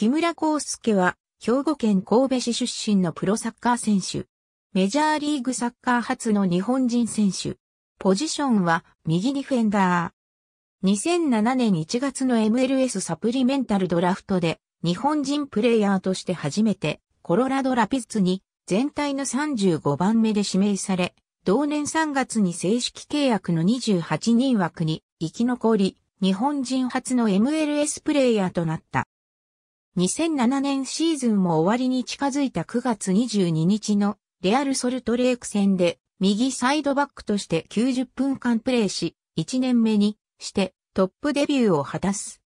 木村康介は、兵庫県神戸市出身のプロサッカー選手。メジャーリーグサッカー初の日本人選手。ポジションは、右ディフェンダー。2007年1月の MLS サプリメンタルドラフトで、日本人プレイヤーとして初めて、コロラドラピスツに、全体の35番目で指名され、同年3月に正式契約の28人枠に、生き残り、日本人初の MLS プレイヤーとなった。2007年シーズンも終わりに近づいた9月22日のレアル・ソルトレーク戦で右サイドバックとして90分間プレーし、1年目にしてトップデビューを果たす。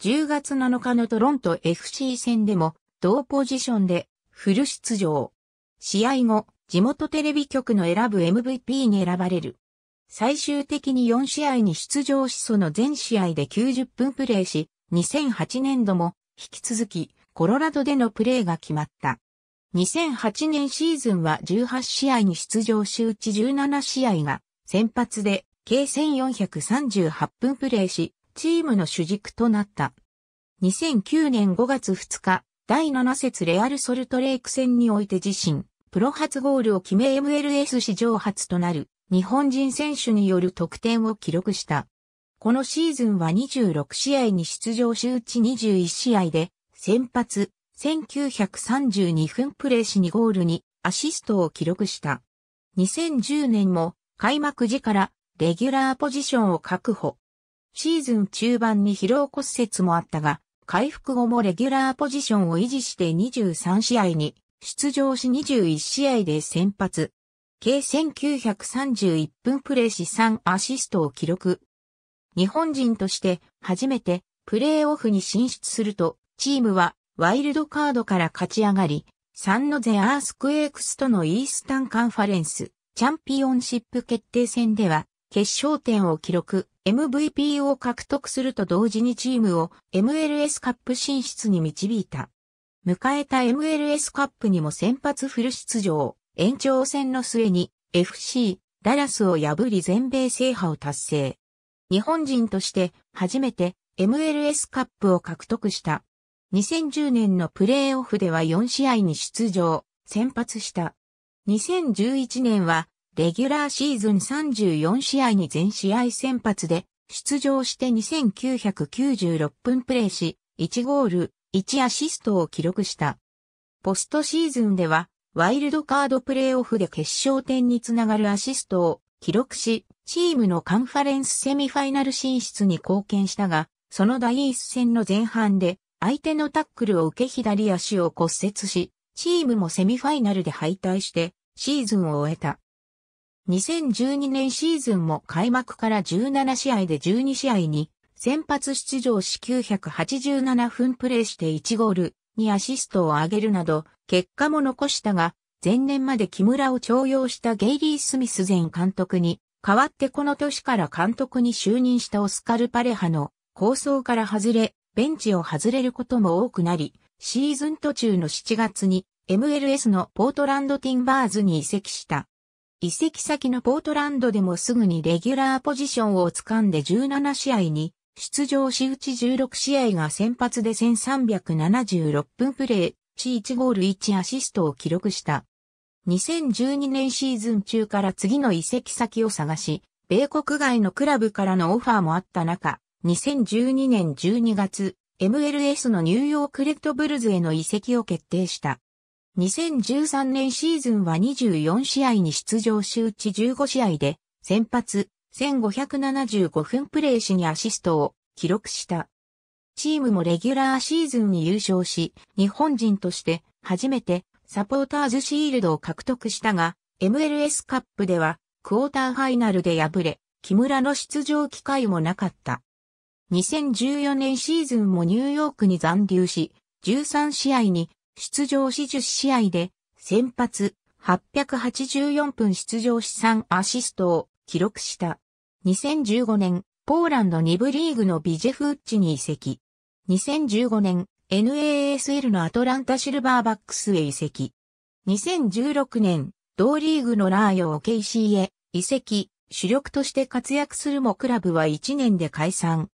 10月7日のトロント FC 戦でも同ポジションでフル出場。試合後、地元テレビ局の選ぶ MVP に選ばれる。最終的に4試合に出場しその全試合で90分プレーし、2008年度も引き続き、コロラドでのプレーが決まった。2008年シーズンは18試合に出場しうち17試合が先発で計1438分プレーし、チームの主軸となった。2009年5月2日、第7節レアルソルトレイク戦において自身、プロ初ゴールを決め MLS 史上初となる日本人選手による得点を記録した。このシーズンは26試合に出場しうち21試合で、先発、1932分プレーし2ゴールにアシストを記録した。2010年も開幕時からレギュラーポジションを確保。シーズン中盤に疲労骨折もあったが、回復後もレギュラーポジションを維持して23試合に出場し21試合で先発。計1931分プレーし3アシストを記録。日本人として初めてプレーオフに進出すると、チームはワイルドカードから勝ち上がり、サンノゼアースクエークスとのイースタンカンファレンスチャンピオンシップ決定戦では決勝点を記録、MVP を獲得すると同時にチームを MLS カップ進出に導いた。迎えた MLS カップにも先発フル出場、延長戦の末に FC ダラスを破り全米制覇を達成。日本人として初めて MLS カップを獲得した。2010年のプレーオフでは4試合に出場、先発した。2011年は、レギュラーシーズン34試合に全試合先発で、出場して2996分プレーし、1ゴール、1アシストを記録した。ポストシーズンでは、ワイルドカードプレーオフで決勝点につながるアシストを記録し、チームのカンファレンスセミファイナル進出に貢献したが、その第一戦の前半で、相手のタックルを受け左足を骨折し、チームもセミファイナルで敗退して、シーズンを終えた。2012年シーズンも開幕から17試合で12試合に、先発出場し987分プレーして1ゴール、にアシストを上げるなど、結果も残したが、前年まで木村を徴用したゲイリー・スミス前監督に、代わってこの年から監督に就任したオスカル・パレハの構想から外れ、ベンチを外れることも多くなり、シーズン途中の7月に MLS のポートランドティンバーズに移籍した。移籍先のポートランドでもすぐにレギュラーポジションを掴んで17試合に出場しうち16試合が先発で1376分プレーし1ゴール1アシストを記録した。2012年シーズン中から次の移籍先を探し、米国外のクラブからのオファーもあった中、2012年12月、MLS のニューヨークレッドブルズへの移籍を決定した。2013年シーズンは24試合に出場しうち15試合で、先発、1575分プレーしにアシストを記録した。チームもレギュラーシーズンに優勝し、日本人として初めてサポーターズシールドを獲得したが、MLS カップではクォーターファイナルで敗れ、木村の出場機会もなかった。2014年シーズンもニューヨークに残留し、13試合に出場し10試合で先発884分出場し3アシストを記録した。2015年、ポーランド2部リーグのビジェフウッチに移籍。2015年、NASL のアトランタシルバーバックスへ移籍。2016年、同リーグのラーヨー KC へ移籍、主力として活躍するもクラブは1年で解散。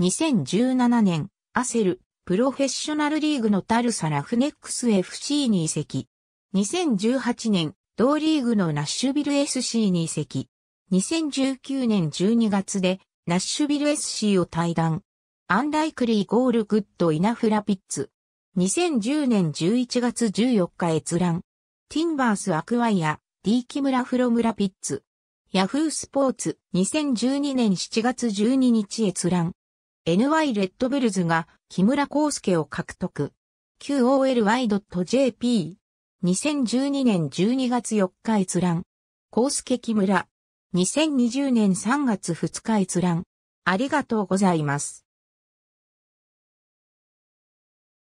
2017年、アセル、プロフェッショナルリーグのタルサラフネックス FC に移籍。2018年、同リーグのナッシュビル SC に移籍。2019年12月で、ナッシュビル SC を退団。アンライクリーゴールグッドイナフラピッツ。2010年11月14日閲覧。ティンバースアクワイア、D ムラフロムラピッツ。ヤフースポーツ2012年7月12日閲覧。NY レッドブルズが木村康介を獲得。QOLY.jp。2012年12月4日閲覧。康介木村。2020年3月2日閲覧。ありがとうございます。